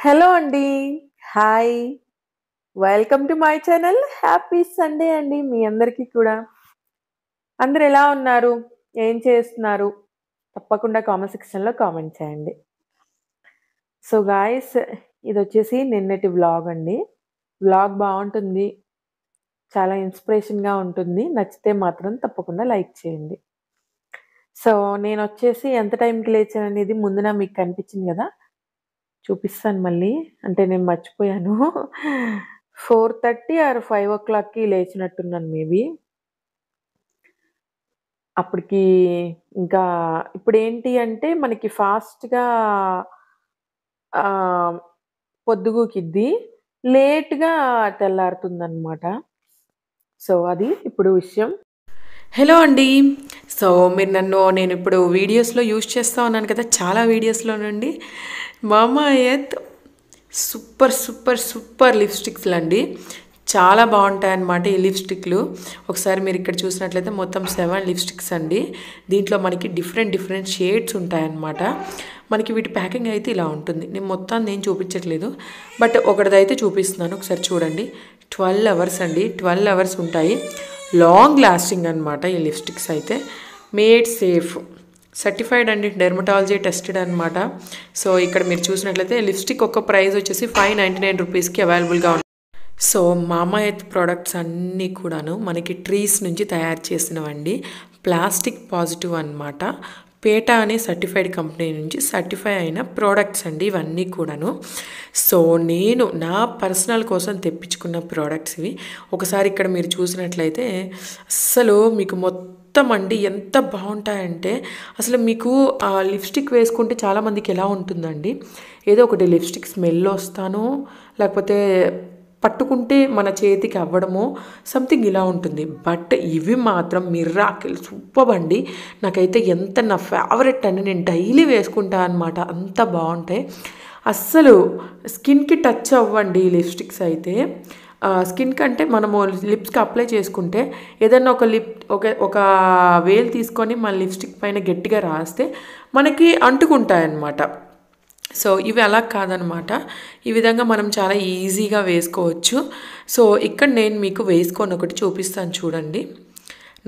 Hello అండి hi welcome to my channel happy Sunday అండి మీ అందరికీ కూడా అందరు ఎలా ఉన్నారు ఏం చేస్తున్నారు తప్పకుండా కామెంట్ సెక్షన్లో కామెంట్ చేయండి సో గాయస్ ఇది వచ్చేసి నిన్నటి వ్లాగ్ అండి వ్లాగ్ బాగుంటుంది చాలా ఇన్స్పిరేషన్గా ఉంటుంది నచ్చితే మాత్రం తప్పకుండా లైక్ చేయండి సో నేను వచ్చేసి ఎంత టైంకి లేచాను అనేది ముందున మీకు కనిపించింది కదా చూపిస్తాను మళ్ళీ అంటే నేను మర్చిపోయాను ఫోర్ థర్టీ ఆర్ ఫైవ్ ఓ క్లాక్కి లేచినట్టున్నాను మేబీ అప్పటికి ఇంకా ఇప్పుడు ఏంటి అంటే మనకి ఫాస్ట్గా పొద్దుగుకిద్ది లేట్గా తెల్లారుతుందనమాట సో అది ఇప్పుడు విషయం హలో అండి సో మీరు నన్ను నేను ఇప్పుడు వీడియోస్లో యూజ్ చేస్తూ ఉన్నాను కదా చాలా వీడియోస్లో నుండి మామా ఎత్ సూపర్ సూపర్ సూపర్ లిప్స్టిక్స్లు అండి చాలా బాగుంటాయన్నమాట ఈ లిప్స్టిక్లు ఒకసారి మీరు ఇక్కడ చూసినట్లయితే మొత్తం సెవెన్ లిప్స్టిక్స్ అండి దీంట్లో మనకి డిఫరెంట్ డిఫరెంట్ షేడ్స్ ఉంటాయన్నమాట మనకి వీటి ప్యాకింగ్ అయితే ఇలా ఉంటుంది నేను మొత్తం నేను చూపించట్లేదు బట్ ఒకటిదైతే చూపిస్తున్నాను ఒకసారి చూడండి ట్వెల్వ్ అవర్స్ అండి ట్వెల్వ్ అవర్స్ ఉంటాయి లాంగ్ లాస్టింగ్ అనమాట ఈ లిప్స్టిక్స్ అయితే మేడ్ సేఫ్ సర్టిఫైడ్ అండి డెర్మటాలజీ టెస్టెడ్ అనమాట సో ఇక్కడ మీరు చూసినట్లయితే లిప్స్టిక్ ఒక ప్రైస్ వచ్చేసి ఫైవ్ నైంటీ నైన్ రూపీస్కి అవైలబుల్గా ఉంది సో మామాయత్ ప్రోడక్ట్స్ అన్నీ కూడాను మనకి ట్రీస్ నుంచి తయారు చేసినవండి ప్లాస్టిక్ పాజిటివ్ అనమాట పేటా అనే సర్టిఫైడ్ కంపెనీ నుంచి సర్టిఫై అయిన ప్రోడక్ట్స్ అండి ఇవన్నీ కూడాను సో నేను నా పర్సనల్ కోసం తెప్పించుకున్న ప్రోడక్ట్స్ ఇవి ఒకసారి ఇక్కడ మీరు చూసినట్లయితే అస్సలు మీకు మొత్తం అండి ఎంత బాగుంటాయంటే అసలు మీకు లిప్స్టిక్ వేసుకుంటే చాలామందికి ఎలా ఉంటుందండి ఏదో ఒకటి లిప్స్టిక్ స్మెల్ వస్తానో లేకపోతే పట్టుకుంటే మన చేతికి అవ్వడమో సంథింగ్ ఇలా ఉంటుంది బట్ ఇవి మాత్రం మిర్రాకిల్ సూపర్ అండి నాకైతే ఎంత నా ఫేవరెట్ అని నేను డైలీ వేసుకుంటా అనమాట అంత బాగుంటాయి అస్సలు స్కిన్కి టచ్ అవ్వండి లిప్స్టిక్స్ అయితే స్కిన్ కంటే మనము లిప్స్కి అప్లై చేసుకుంటే ఏదైనా ఒక లిప్ ఒక ఒక వేల్ తీసుకొని మన లిప్స్టిక్ పైన గట్టిగా రాస్తే మనకి అంటుకుంటాయన్నమాట సో ఇవి అలా కాదనమాట ఈ విధంగా మనం చాలా ఈజీగా వేసుకోవచ్చు సో ఇక్కడ నేను మీకు వేసుకొని ఒకటి చూపిస్తాను చూడండి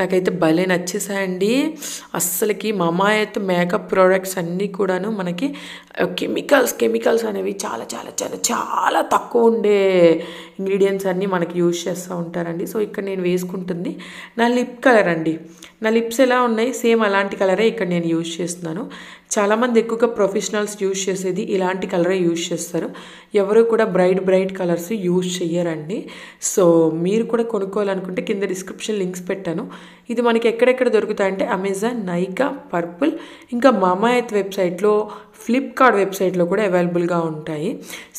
నాకైతే భలే నచ్చేసాయండి అస్సలకి అయితే మేకప్ ప్రోడక్ట్స్ అన్నీ కూడాను మనకి కెమికల్స్ కెమికల్స్ అనేవి చాలా చాలా చాలా చాలా తక్కువ ఉండే ఇంగ్రీడియంట్స్ అన్నీ మనకి యూజ్ చేస్తూ ఉంటారండి సో ఇక్కడ నేను వేసుకుంటుంది నా లిప్ కలర్ అండి నా లిప్స్ ఎలా ఉన్నాయి సేమ్ అలాంటి కలరే ఇక్కడ నేను యూజ్ చేస్తున్నాను చాలామంది ఎక్కువగా ప్రొఫెషనల్స్ యూజ్ చేసేది ఇలాంటి కలరే యూజ్ చేస్తారు ఎవరు కూడా బ్రైట్ బ్రైట్ కలర్స్ యూజ్ చేయరండి సో మీరు కూడా కొనుక్కోవాలనుకుంటే కింద డిస్క్రిప్షన్ లింక్స్ పెట్టాను ఇది మనకి ఎక్కడెక్కడ దొరుకుతాయంటే అమెజాన్ నైకా పర్పుల్ ఇంకా మామాయత్ వెబ్సైట్లో ఫ్లిప్కార్ట్ వెబ్సైట్లో కూడా అవైలబుల్గా ఉంటాయి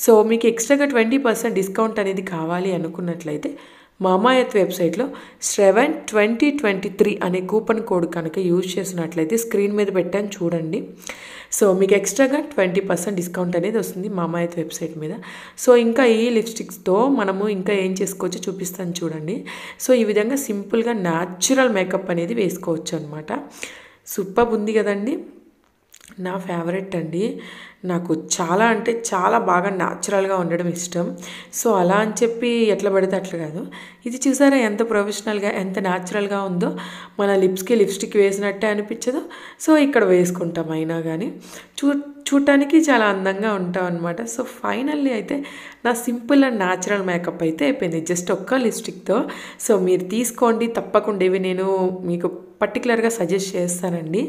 సో మీకు ఎక్స్ట్రాగా ట్వంటీ పర్సెంట్ డిస్కౌంట్ అనేది కావాలి అనుకున్నట్లయితే మామాయత్ వెబ్సైట్లో సెవెన్ ట్వంటీ ట్వంటీ త్రీ అనే కూపన్ కోడ్ కనుక యూజ్ చేసినట్లయితే స్క్రీన్ మీద పెట్టాను చూడండి సో మీకు ఎక్స్ట్రాగా ట్వంటీ పర్సెంట్ డిస్కౌంట్ అనేది వస్తుంది మామాయత్ వెబ్సైట్ మీద సో ఇంకా ఈ లిప్స్టిక్స్తో మనము ఇంకా ఏం చేసుకోవచ్చు చూపిస్తాను చూడండి సో ఈ విధంగా సింపుల్గా న్యాచురల్ మేకప్ అనేది వేసుకోవచ్చు అనమాట సూపర్ ఉంది కదండి నా ఫేవరెట్ అండి నాకు చాలా అంటే చాలా బాగా న్యాచురల్గా ఉండడం ఇష్టం సో అలా అని చెప్పి ఎట్లా పడితే అట్లా కాదు ఇది చూసారా ఎంత ప్రొఫెషనల్గా ఎంత న్యాచురల్గా ఉందో మన లిప్స్కి లిప్స్టిక్ వేసినట్టే అనిపించదు సో ఇక్కడ వేసుకుంటాం అయినా కానీ చూ చూడటానికి చాలా అందంగా ఉంటాం అనమాట సో ఫైనల్లీ అయితే నా సింపుల్ అండ్ న్యాచురల్ మేకప్ అయితే అయిపోయింది జస్ట్ ఒక్క లిప్స్టిక్తో సో మీరు తీసుకోండి తప్పకుండా ఇవి నేను మీకు పర్టికులర్గా సజెస్ట్ చేస్తానండి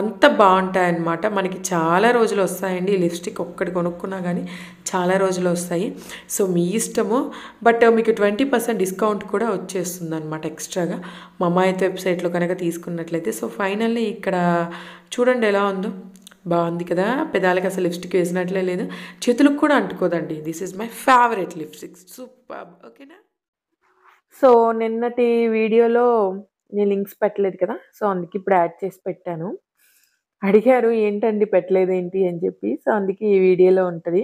అంత బాగుంటాయన్నమాట మనకి చాలా రోజులు వస్తాయండి లిప్స్టిక్ ఒక్కటి కొనుక్కున్నా కానీ చాలా రోజులు వస్తాయి సో మీ ఇష్టము బట్ మీకు ట్వంటీ పర్సెంట్ డిస్కౌంట్ కూడా వచ్చేస్తుంది అనమాట ఎక్స్ట్రాగా మమాయిత్ వెబ్సైట్లో కనుక తీసుకున్నట్లయితే సో ఫైనల్లీ ఇక్కడ చూడండి ఎలా ఉందో బాగుంది కదా పెదాలకు అసలు లిప్స్టిక్ వేసినట్లే లేదు చేతులకు కూడా అంటుకోదండి this is my favourite lipstick super ఓకేనా సో నిన్నటి వీడియోలో నేను లింక్స్ పెట్టలేదు కదా సో అందుకే ఇప్పుడు యాడ్ చేసి పెట్టాను అడిగారు ఏంటండి పెట్టలేదేంటి అని చెప్పి సో అందుకే ఈ వీడియోలో ఉంటుంది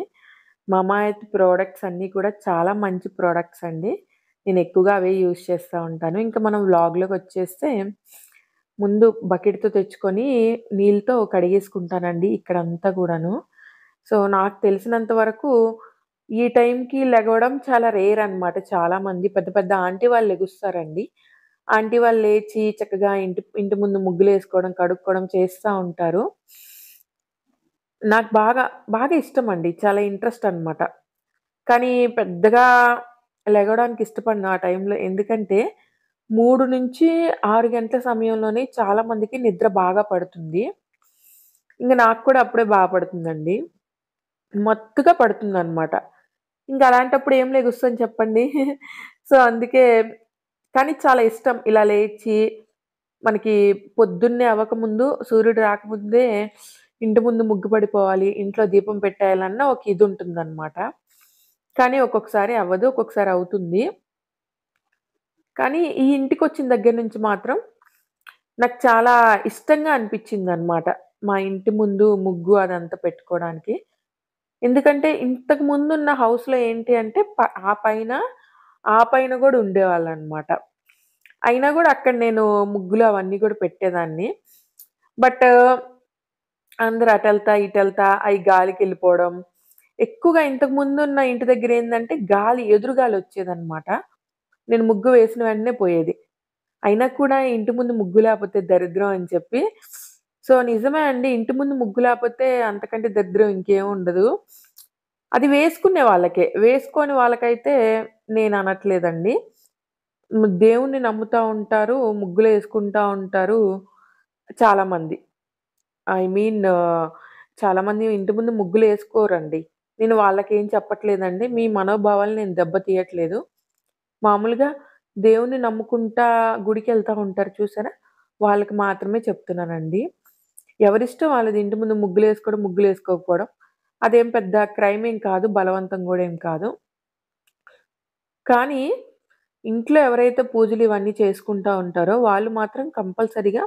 మమాయత్ ప్రోడక్ట్స్ అన్నీ కూడా చాలా మంచి ప్రోడక్ట్స్ అండి నేను ఎక్కువగా అవే యూజ్ చేస్తూ ఉంటాను ఇంకా మనం వ్లాగ్లోకి వచ్చేస్తే ముందు బకెట్తో తెచ్చుకొని నీళ్ళతో కడిగేసుకుంటానండి ఇక్కడంతా కూడాను సో నాకు తెలిసినంత వరకు ఈ టైంకి లెగవడం చాలా రేర్ అనమాట చాలామంది పెద్ద పెద్ద ఆంటీ వాళ్ళు లెగుస్తారండి ఆంటీ వాళ్ళు లేచి చక్కగా ఇంటి ఇంటి ముందు ముగ్గులు వేసుకోవడం కడుక్కోవడం చేస్తూ ఉంటారు నాకు బాగా బాగా ఇష్టం అండి చాలా ఇంట్రెస్ట్ అనమాట కానీ పెద్దగా లెగవడానికి ఇష్టపడిన ఆ టైంలో ఎందుకంటే మూడు నుంచి ఆరు గంటల సమయంలోనే చాలామందికి నిద్ర బాగా పడుతుంది ఇంకా నాకు కూడా అప్పుడే బాగా పడుతుందండి మత్తుగా పడుతుంది అనమాట ఇంకా అలాంటప్పుడు ఏం లెగుస్తుంది చెప్పండి సో అందుకే కానీ చాలా ఇష్టం ఇలా లేచి మనకి పొద్దున్నే అవ్వకముందు సూర్యుడు రాకముందే ఇంటి ముందు ముగ్గు పడిపోవాలి ఇంట్లో దీపం పెట్టాలన్న ఒక ఇది ఉంటుందన్నమాట కానీ ఒక్కొక్కసారి అవ్వదు ఒక్కొక్కసారి అవుతుంది కానీ ఈ ఇంటికి వచ్చిన దగ్గర నుంచి మాత్రం నాకు చాలా ఇష్టంగా అనిపించింది అనమాట మా ఇంటి ముందు ముగ్గు అదంతా పెట్టుకోవడానికి ఎందుకంటే ఇంతకు ముందున్న హౌస్లో ఏంటి అంటే ఆ పైన ఆ పైన కూడా ఉండేవాళ్ళు అనమాట అయినా కూడా అక్కడ నేను ముగ్గులు అవన్నీ కూడా పెట్టేదాన్ని బట్ అందరు అటెళ్తా వెళ్తా వెళ్తా అవి గాలికి వెళ్ళిపోవడం ఎక్కువగా ఇంతకు ముందు ఉన్న ఇంటి దగ్గర ఏంటంటే గాలి ఎదురుగాలి వచ్చేదనమాట నేను ముగ్గు వేసిన వెంటనే పోయేది అయినా కూడా ఇంటి ముందు ముగ్గు లేకపోతే దరిద్రం అని చెప్పి సో నిజమే అండి ఇంటి ముందు ముగ్గు లేకపోతే అంతకంటే దరిద్రం ఇంకేం ఉండదు అది వేసుకునే వాళ్ళకే వేసుకొని వాళ్ళకైతే నేను అనట్లేదండి దేవుణ్ణి నమ్ముతూ ఉంటారు ముగ్గులు వేసుకుంటూ ఉంటారు చాలామంది ఐ మీన్ చాలామంది ఇంటి ముందు ముగ్గులు వేసుకోరండి నేను వాళ్ళకేం చెప్పట్లేదండి మీ మనోభావాలు నేను దెబ్బతీయట్లేదు మామూలుగా దేవుణ్ణి నమ్ముకుంటా గుడికి వెళ్తూ ఉంటారు చూసారా వాళ్ళకి మాత్రమే చెప్తున్నానండి ఎవరిష్టం వాళ్ళది ఇంటి ముందు ముగ్గులు వేసుకోవడం ముగ్గులు వేసుకోకపోవడం అదేం పెద్ద క్రైమ్ ఏం కాదు బలవంతం కూడా ఏం కాదు కానీ ఇంట్లో ఎవరైతే పూజలు ఇవన్నీ చేసుకుంటూ ఉంటారో వాళ్ళు మాత్రం కంపల్సరిగా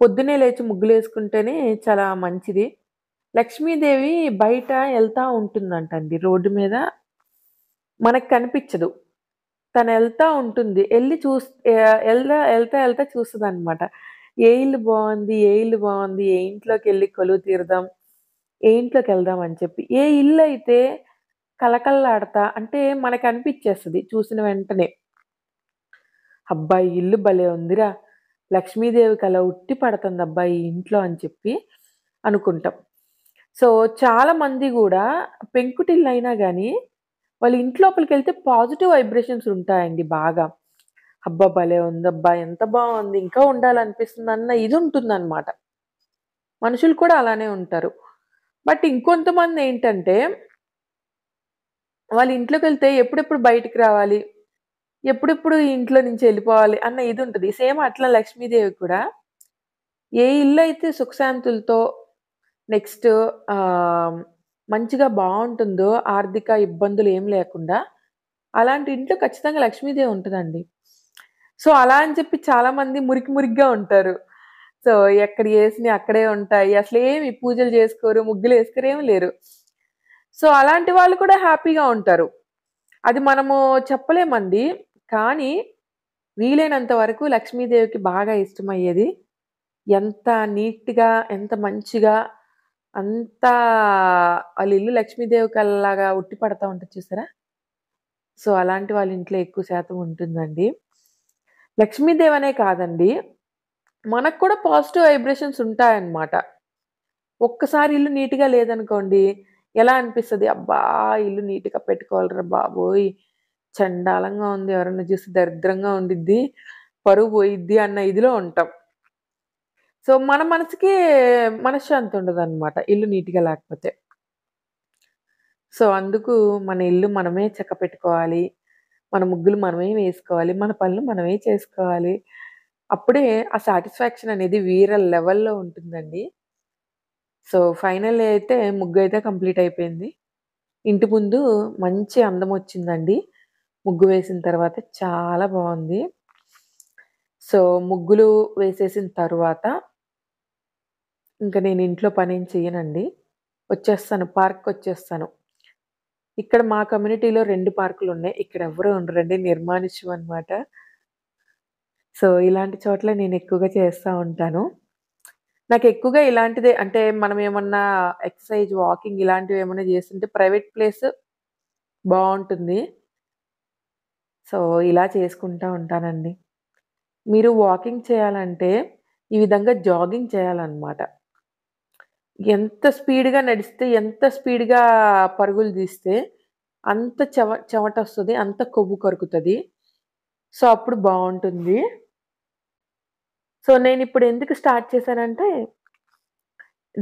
పొద్దునే లేచి ముగ్గులు వేసుకుంటేనే చాలా మంచిది లక్ష్మీదేవి బయట వెళ్తూ ఉంటుందంటండి రోడ్డు మీద మనకు కనిపించదు తను వెళ్తూ ఉంటుంది వెళ్ళి చూస్ వెళ్తా వెళ్తా వెళ్తా చూస్తుంది అనమాట ఏ ఇల్లు బాగుంది ఏ ఇల్లు బాగుంది ఏ ఇంట్లోకి వెళ్ళి కొలువు తీరదాం ఏ ఇంట్లోకి వెళ్దామని చెప్పి ఏ ఇల్లు అయితే కలకల్లాడతా అంటే మనకు అనిపించేస్తుంది చూసిన వెంటనే అబ్బాయి ఇల్లు భలే ఉందిరా లక్ష్మీదేవి కల ఉట్టి పడుతుంది అబ్బాయి ఇంట్లో అని చెప్పి అనుకుంటాం సో చాలామంది కూడా పెంకుటిల్లు అయినా కానీ వాళ్ళ ఇంట్లోపలికి వెళ్తే పాజిటివ్ వైబ్రేషన్స్ ఉంటాయండి బాగా అబ్బా భలే ఉంది అబ్బా ఎంత బాగుంది ఇంకా ఉండాలనిపిస్తుంది అన్న ఇది ఉంటుందన్నమాట మనుషులు కూడా అలానే ఉంటారు బట్ ఇంకొంతమంది ఏంటంటే వాళ్ళ ఇంట్లోకి వెళ్తే ఎప్పుడెప్పుడు బయటికి రావాలి ఎప్పుడెప్పుడు ఇంట్లో నుంచి వెళ్ళిపోవాలి అన్న ఇది ఉంటుంది సేమ్ అట్లా లక్ష్మీదేవి కూడా ఏ ఇల్లు అయితే సుఖశాంతులతో నెక్స్ట్ మంచిగా బాగుంటుందో ఆర్థిక ఇబ్బందులు ఏం లేకుండా అలాంటి ఇంట్లో ఖచ్చితంగా లక్ష్మీదేవి ఉంటుందండి సో అలా అని చెప్పి చాలామంది మురికి మురికిగా ఉంటారు సో ఎక్కడ చేసిన అక్కడే ఉంటాయి అసలు ఏమి పూజలు చేసుకోరు ముగ్గులు వేసుకోరు ఏమి లేరు సో అలాంటి వాళ్ళు కూడా హ్యాపీగా ఉంటారు అది మనము చెప్పలేమండి కానీ వీలైనంత వరకు లక్ష్మీదేవికి బాగా ఇష్టమయ్యేది ఎంత నీట్గా ఎంత మంచిగా అంత వాళ్ళ ఇల్లు లక్ష్మీదేవి కల్లాగా ఉట్టి పడతా ఉంటుంది చూసారా సో అలాంటి వాళ్ళ ఇంట్లో ఎక్కువ శాతం ఉంటుందండి లక్ష్మీదేవి అనే కాదండి మనకు కూడా పాజిటివ్ వైబ్రేషన్స్ ఉంటాయన్నమాట ఒక్కసారి ఇల్లు నీట్గా లేదనుకోండి ఎలా అనిపిస్తుంది అబ్బా ఇల్లు నీట్గా పెట్టుకోవాలరా బాబోయ్ చండాలంగా ఉంది ఎవరన్నా చూసి దరిద్రంగా ఉండిద్ది పరువు పోయిద్ది అన్న ఇదిలో ఉంటాం సో మన మనసుకి మనశ్శాంతి ఉండదు అనమాట ఇల్లు నీట్గా లేకపోతే సో అందుకు మన ఇల్లు మనమే చెక్క పెట్టుకోవాలి మన ముగ్గులు మనమే వేసుకోవాలి మన పనులు మనమే చేసుకోవాలి అప్పుడే ఆ సాటిస్ఫాక్షన్ అనేది వేరే లెవెల్లో ఉంటుందండి సో ఫైనల్ అయితే ముగ్గు అయితే కంప్లీట్ అయిపోయింది ఇంటి ముందు మంచి అందం వచ్చిందండి ముగ్గు వేసిన తర్వాత చాలా బాగుంది సో ముగ్గులు వేసేసిన తర్వాత ఇంకా నేను ఇంట్లో పని ఏం చేయనండి వచ్చేస్తాను పార్క్ వచ్చేస్తాను ఇక్కడ మా కమ్యూనిటీలో రెండు పార్కులు ఉన్నాయి ఇక్కడ ఎవరు ఉండరండి నిర్మానుష్యం అనమాట సో ఇలాంటి చోట్ల నేను ఎక్కువగా చేస్తూ ఉంటాను. నాకు ఎక్కువగా ఇలాంటిదే అంటే మనం ఏమన్నా ఎక్సర్‌సైజ్, వాకింగ్ ఇలాంటివి ఏమన్నా చేస్తుంటే ప్రైవేట్ ప్లేస్ బాగుంటుంది సో, ఇలా చేసుకుంటూ ఉంటానండి. మీరు వాకింగ్ చేయాలంటే ఈ విధంగా జాగింగ్ చేయాలన్నమాట ఎంత స్పీడ్‌గా నడిస్తే, ఎంత స్పీడ్‌గా పరుగులు తీస్తే అంత చెవ వస్తుంది అంత కొవ్వు కరుకుతుంది సో, అప్పుడు బాగుంటుంది సో నేను ఇప్పుడు ఎందుకు స్టార్ట్ చేశానంటే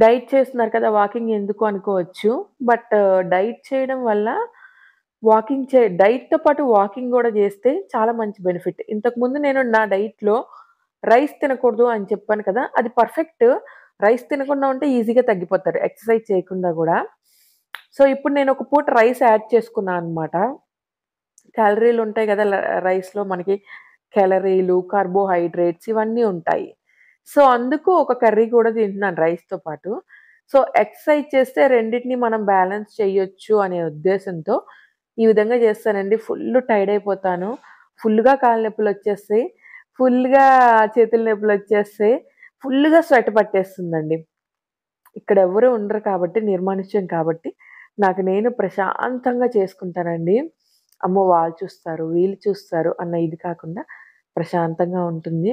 డైట్ చేస్తున్నారు కదా వాకింగ్ ఎందుకు అనుకోవచ్చు బట్ డైట్ చేయడం వల్ల వాకింగ్ చే డైట్తో పాటు వాకింగ్ కూడా చేస్తే చాలా మంచి బెనిఫిట్ ఇంతకుముందు నేను నా డైట్లో రైస్ తినకూడదు అని చెప్పాను కదా అది పర్ఫెక్ట్ రైస్ తినకుండా ఉంటే ఈజీగా తగ్గిపోతారు ఎక్సర్సైజ్ చేయకుండా కూడా సో ఇప్పుడు నేను ఒక పూట రైస్ యాడ్ చేసుకున్నాను అనమాట క్యాలరీలు ఉంటాయి కదా రైస్లో మనకి క్యాలరీలు కార్బోహైడ్రేట్స్ ఇవన్నీ ఉంటాయి సో అందుకు ఒక కర్రీ కూడా తింటున్నాను రైస్తో పాటు సో ఎక్సర్సైజ్ చేస్తే రెండింటిని మనం బ్యాలెన్స్ చేయొచ్చు అనే ఉద్దేశంతో ఈ విధంగా చేస్తానండి ఫుల్ టైర్డ్ అయిపోతాను ఫుల్గా కాళ్ళ నొప్పులు వచ్చేస్తాయి ఫుల్గా చేతుల నొప్పులు వచ్చేస్తాయి ఫుల్గా స్వెట్ పట్టేస్తుందండి ఇక్కడ ఎవరు ఉండరు కాబట్టి నిర్మానుష్యం కాబట్టి నాకు నేను ప్రశాంతంగా చేసుకుంటానండి అమ్మో వాళ్ళు చూస్తారు వీళ్ళు చూస్తారు అన్న ఇది కాకుండా ప్రశాంతంగా ఉంటుంది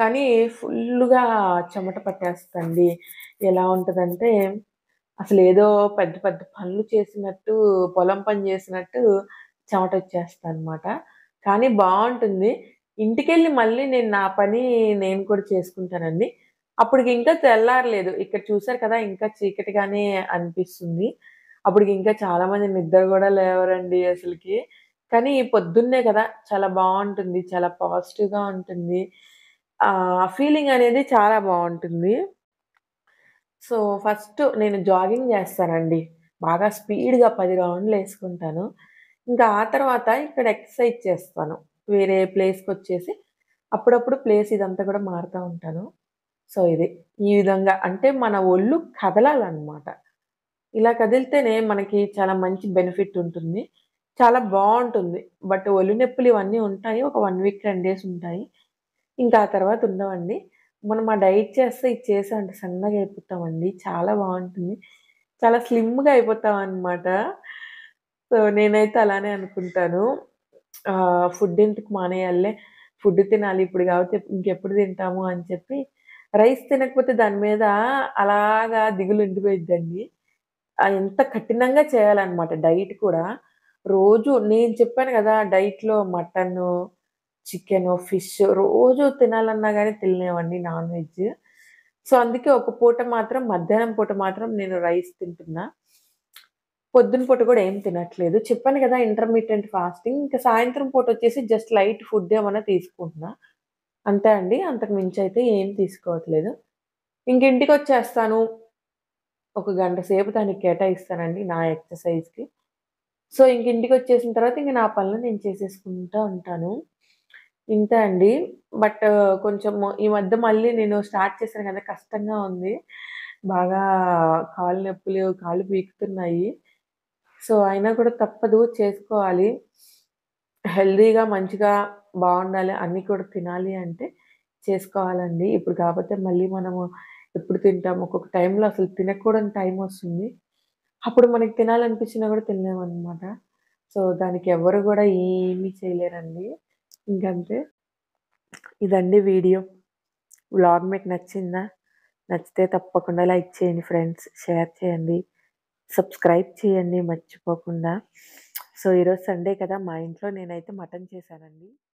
కానీ ఫుల్గా చెమట పట్టేస్తుంది ఎలా ఉంటుందంటే అసలు ఏదో పెద్ద పెద్ద పనులు చేసినట్టు పొలం పని చేసినట్టు చెమట వచ్చేస్తాను అనమాట కానీ బాగుంటుంది ఇంటికెళ్ళి మళ్ళీ నేను నా పని నేను కూడా చేసుకుంటానండి అప్పటికి ఇంకా తెల్లారలేదు ఇక్కడ చూసారు కదా ఇంకా చీకటిగానే అనిపిస్తుంది అప్పటికి ఇంకా చాలామంది నిద్ర కూడా లేవరండి అసలుకి కానీ పొద్దున్నే కదా చాలా బాగుంటుంది చాలా పాజిటివ్గా ఉంటుంది ఆ ఫీలింగ్ అనేది చాలా బాగుంటుంది సో ఫస్ట్ నేను జాగింగ్ చేస్తానండి బాగా స్పీడ్గా పది రౌండ్లు వేసుకుంటాను ఇంకా ఆ తర్వాత ఇక్కడ ఎక్సర్సైజ్ చేస్తాను వేరే ప్లేస్కి వచ్చేసి అప్పుడప్పుడు ప్లేస్ ఇదంతా కూడా మారుతూ ఉంటాను సో ఇది ఈ విధంగా అంటే మన ఒళ్ళు కదలాలన్నమాట ఇలా కదిలితేనే మనకి చాలా మంచి బెనిఫిట్ ఉంటుంది చాలా బాగుంటుంది బట్ ఒళ్ళు నొప్పులు ఇవన్నీ ఉంటాయి. ఒక వన్ వీక్ టెన్ డేస్ ఉంటాయి. ఇంకా ఆ తర్వాత ఉండవండి. మనం ఆ డైట్ చేస్తే ఇది అంటే సన్నగా అయిపోతామండి. చాలా బాగుంటుంది చాలా స్లిమ్‌గా అయిపోతామనమాట. సో, నేనైతే అలానే అనుకుంటాను. ఫుడ్ ఎందుకు మానేయాలే ఫుడ్ తినాలి ఇప్పుడు కాబట్టి ఇంకెప్పుడు తింటాము అని చెప్పి, రైస్ తినకపోతే దాని మీద అలాగా దిగులు ఉండిపోయిద్దండి ఎంత కఠినంగా చేయాలన్నమాట డైట్ కూడా. రోజు నేను చెప్పాను కదా డైట్లో మటన్ చికెన్ ఫిష్ రోజు తినాలన్నా కానీ తినలేవండి నాన్ వెజ్ సో అందుకే ఒక పూట మాత్రం మధ్యాహ్నం పూట మాత్రం నేను రైస్ తింటున్నా పొద్దున పూట కూడా ఏం తినట్లేదు చెప్పాను కదా ఇంటర్మీడియంట్ ఫాస్టింగ్ ఇంకా సాయంత్రం పూట వచ్చేసి జస్ట్ లైట్ ఫుడ్ ఏమైనా తీసుకుంటున్నా అంతే అండి అంతకు మించి అయితే ఏం తీసుకోవట్లేదు ఇంక ఇంటికి వచ్చేస్తాను ఒక గంట సేపు దానికి కేటాయిస్తానండి నా ఎక్సర్సైజ్కి సో ఇంక ఇంటికి వచ్చేసిన తర్వాత ఇంక నా పనులు నేను చేసేసుకుంటూ ఉంటాను ఇంతే అండి బట్ కొంచెం ఈ మధ్య మళ్ళీ నేను స్టార్ట్ చేశాను కదా కష్టంగా ఉంది బాగా కాళ్ళు నొప్పులు కాళ్ళు పీకుతున్నాయి సో అయినా కూడా తప్పదు చేసుకోవాలి హెల్దీగా మంచిగా బాగుండాలి అన్నీ కూడా తినాలి అంటే చేసుకోవాలండి ఇప్పుడు కాకపోతే మళ్ళీ మనము ఎప్పుడు తింటాము ఒక్కొక్క టైంలో అసలు తినకూడని టైం వస్తుంది అప్పుడు మనకి తినాలనిపించినా కూడా అనమాట సో, దానికి ఎవ్వరు కూడా ఏమీ చేయలేరండి. ఇంకంతే. ఇదండి వీడియో. వ్లాగ్ మీకు నచ్చిందా? నచ్చితే తప్పకుండా లైక్ చేయండి ఫ్రెండ్స్. షేర్ చేయండి. సబ్స్క్రైబ్ చేయండి మర్చిపోకుండా. సో, ఈరోజు సండే కదా! మా ఇంట్లో నేనైతే మటన్ చేశానండి.